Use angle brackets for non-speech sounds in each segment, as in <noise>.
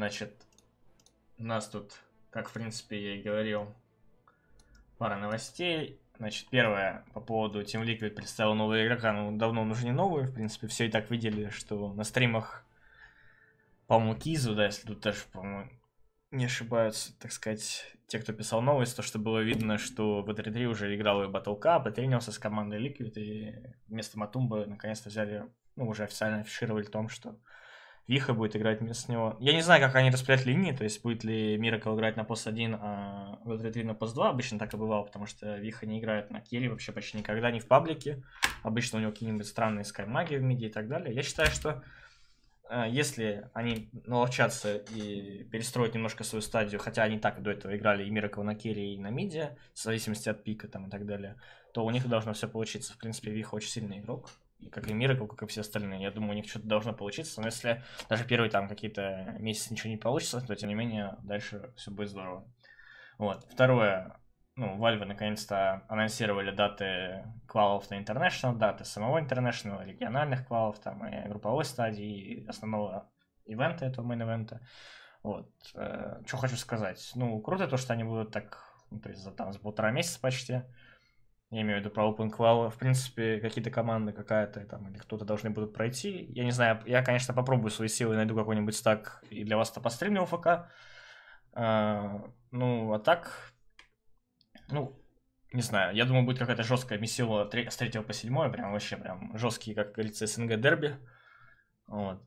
Значит, у нас тут, как в принципе я и говорил, пара новостей. Значит, первое, по поводу Team Liquid представил нового игрока, ну, давно уже не новый в принципе, все и так видели, что на стримах, по-моему, Кизу, да, если тут даже, по-моему, не ошибаются, так сказать, те, кто писал новость, то, что было видно, что в 3 уже играл и Battle Cup, и тренился с командой Liquid, и вместо Матумба наконец-то взяли, ну, уже официально афишировали в том, что Виха будет играть вместо него. Я не знаю, как они распределят линии, то есть будет ли Миракл играть на пост 1, а Ватрит на пост 2. Обычно так и бывало, потому что Виха не играет на Келли вообще почти никогда, не в паблике. Обычно у него какие-нибудь странные скаймаги в миде и так далее. Я считаю, что э, если они наловчатся и перестроить немножко свою стадию, хотя они так до этого играли и Миракова на Керри, и на Миде, в зависимости от пика там и так далее, то у них должно все получиться. В принципе, Виха очень сильный игрок как и Miracle, как и все остальные. Я думаю, у них что-то должно получиться, но если даже первые там какие-то месяцы ничего не получится, то тем не менее дальше все будет здорово. Вот. Второе, ну, Valve наконец-то анонсировали даты квалов на International, даты самого International, региональных квалов, там, и групповой стадии, и основного ивента, этого мейн-ивента. Вот. Э, что хочу сказать. Ну, круто то, что они будут так, ну, то есть, за, там, за полтора месяца почти, я имею в виду про OpenClaw, в принципе, какие-то команды какая-то там или кто-то должны будут пройти. Я не знаю, я, конечно, попробую свои силы, найду какой-нибудь стак и для вас-то постримлю ОФК. А, ну, а так, ну, не знаю, я думаю, будет какая-то жесткая месила с 3 по 7, прям вообще прям жесткие, как говорится, СНГ дерби. Вот.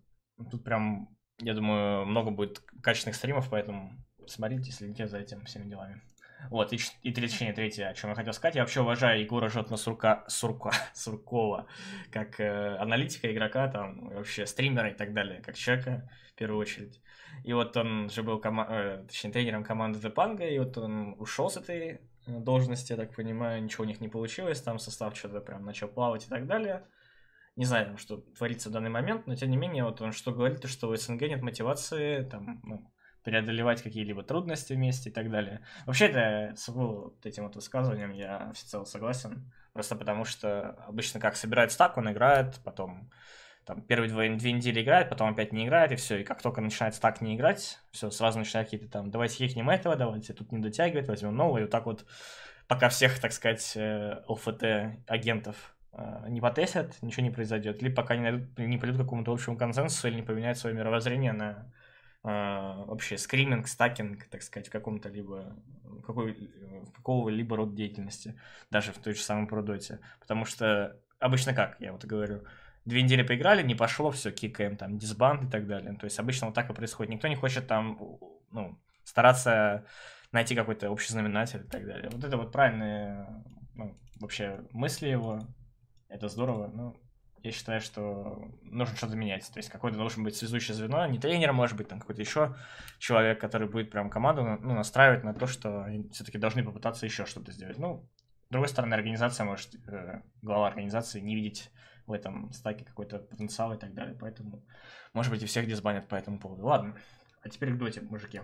Тут прям, я думаю, много будет качественных стримов, поэтому смотрите, следите за этим всеми делами. Вот, и, и точнее, третье, о чем я хотел сказать. Я вообще уважаю Егора Жотна Сурка, Сурка, <laughs> Суркова, как э, аналитика игрока, там, вообще стримера и так далее, как человека, в первую очередь. И вот он же был, кома- э, точнее, тренером команды Депанга, и вот он ушел с этой э, должности, я так понимаю, ничего у них не получилось, там состав что-то прям начал плавать и так далее. Не знаю, что творится в данный момент, но тем не менее, вот он что говорит, что у СНГ нет мотивации там, ну, преодолевать какие-либо трудности вместе и так далее. Вообще-то с вот этим вот высказыванием я всецело согласен, просто потому что обычно как собирают стак, он играет, потом там первые две, две недели играет, потом опять не играет, и все. И как только начинает стак не играть, все, сразу начинают какие-то там, давайте хикнем этого, давайте тут не дотягивает, возьмем нового, и вот так вот пока всех, так сказать, э, ЛФТ-агентов э, не потестят, ничего не произойдет. Либо пока не, найдут, не придут к какому-то общему консенсусу или не поменяют свое мировоззрение на а, вообще скриминг, стакинг, так сказать, в каком-то либо какой, какого-либо рода деятельности, даже в той же самой продоте. Потому что обычно как, я вот говорю, две недели поиграли, не пошло, все, кикаем, там, дисбанд и так далее. То есть обычно вот так и происходит. Никто не хочет там, ну, стараться найти какой-то общий знаменатель и так далее. Вот это вот правильные ну, вообще мысли его, это здорово, но я считаю, что нужно что-то менять. То есть какой то должен быть связующее звено, не тренер, может быть, там какой-то еще человек, который будет прям команду ну, ну настраивать на то, что все-таки должны попытаться еще что-то сделать. Ну, с другой стороны, организация может, э, глава организации не видеть в этом стаке какой-то потенциал и так далее. Поэтому, может быть, и всех дисбанят по этому поводу. Ладно, а теперь к доте, мужики.